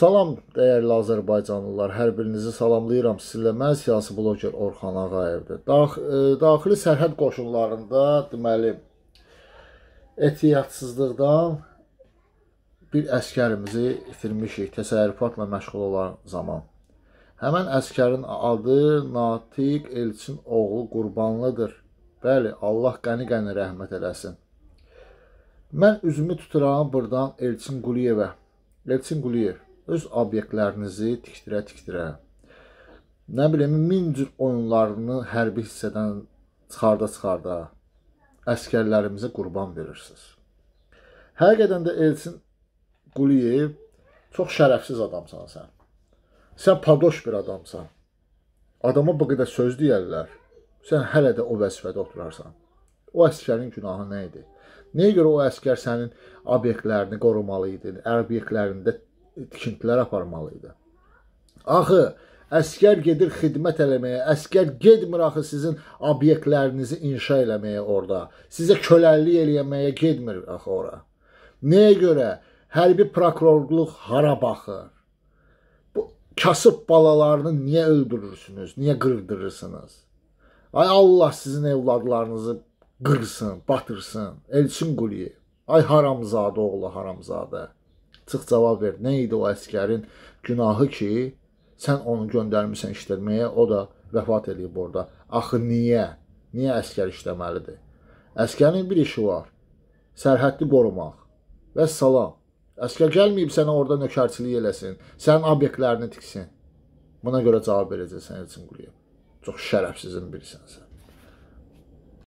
Salam dəyərli azərbaycanlılar, hər birinizi salamlayıram. Sizinlə mən siyasi bloger Orxan Ağayevdir. Dax e, daxili sərhəd qoşunlarında deməli ehtiyatsızlıqdan bir əskərimizi itirmişik təsərrüfatla məşğul olan zaman. Həmin əskərin adı Natiq Elçin oğlu Qurbanlıdır. Bəli, Allah qəni-qəni rəhmət eləsin. Mən üzümü tuturam burdan Elçin Quliyevə. Elçin Quliyev öz obyektlərinizi tikdirə-tikdirə, nə bilim, min cür oyunlarını hərbi hissədən çıxarda-çıxarda əskərlərimizə qurban verirsiniz. Həqiqətən də Elçin Quliyev çox şərəfsiz adamsan sən. Sən padoş bir adamsan. Adama bu qədər söz deyərlər. Sən hələ də o vəzifədə oturarsan. O əskərin günahı nə idi? Nəyə görə o əskər sənin obyektlərini qorumalı idi? Obyektlərində tikintilər aparmalı idi. Axı əskər gedir xidmət eləməyə, əskər getmir axı sizin obyektlərinizi inşa eləməyə orada. Sizə köləlik eləməyə getmir axı ora. Nəyə görə hərbi prokurorluq hara baxır? Bu kasıb balalarını niyə öldürürsünüz? Niyə qırdırırsınız? Ay Allah sizin evladlarınızı qırsın, batırsın. Elçin Quliyev. Ay haramzadə oğlu haramzadə çıx cavab ver. Nə idi o əskərin günahı ki, sən onu göndərmisən işləməyə, o da vəfat eləyib orada. Axı niyə? Niyə əskər işləməlidir? Əskərin bir işi var. Sərhəddi qorumaq. Və salam. Əskər gəlməyib sənə orada nökərçilik eləsin, sənin obyektlərini tiksin. Buna görə cavab verəcəksən Elçin Quliyev. Çox şərəfsizin birisən sən.